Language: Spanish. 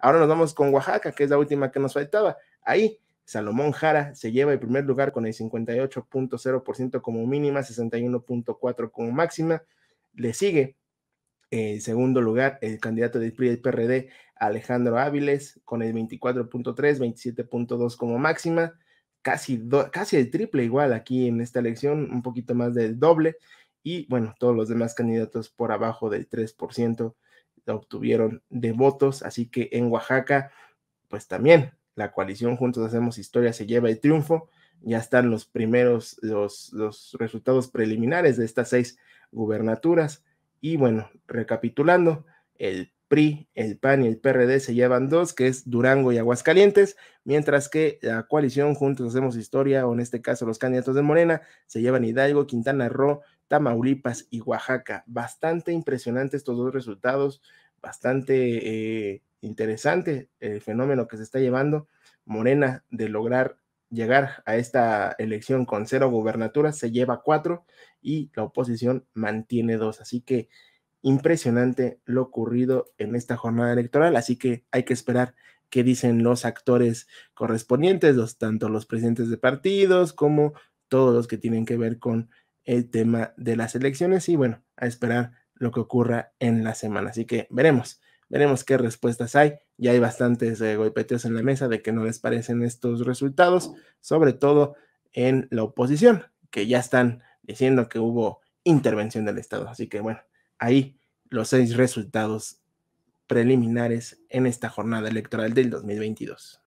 Ahora nos vamos con Oaxaca, que es la última que nos faltaba. Ahí, Salomón Jara se lleva el primer lugar con el 58.0% como mínima, 61.4% como máxima. Le sigue en segundo lugar el candidato del PRI PRD, Alejandro Áviles, con el 24.3, 27.2 como máxima. Casi, casi el triple igual aquí en esta elección, un poquito más del doble. Y bueno, todos los demás candidatos por abajo del 3% obtuvieron de votos, así que en Oaxaca, pues también la coalición Juntos Hacemos Historia se lleva el triunfo, ya están los primeros, los, los resultados preliminares de estas seis gubernaturas, y bueno, recapitulando, el PRI, el PAN y el PRD se llevan dos, que es Durango y Aguascalientes, mientras que la coalición Juntos Hacemos Historia, o en este caso los candidatos de Morena, se llevan Hidalgo, Quintana Roo, Tamaulipas y Oaxaca. Bastante impresionante estos dos resultados, bastante eh, interesante el fenómeno que se está llevando. Morena de lograr llegar a esta elección con cero gubernaturas, se lleva cuatro y la oposición mantiene dos. Así que impresionante lo ocurrido en esta jornada electoral, así que hay que esperar qué dicen los actores correspondientes, los, tanto los presidentes de partidos como todos los que tienen que ver con el tema de las elecciones y bueno, a esperar lo que ocurra en la semana. Así que veremos, veremos qué respuestas hay. Ya hay bastantes eh, en la mesa de que no les parecen estos resultados, sobre todo en la oposición, que ya están diciendo que hubo intervención del Estado. Así que bueno, ahí los seis resultados preliminares en esta jornada electoral del 2022.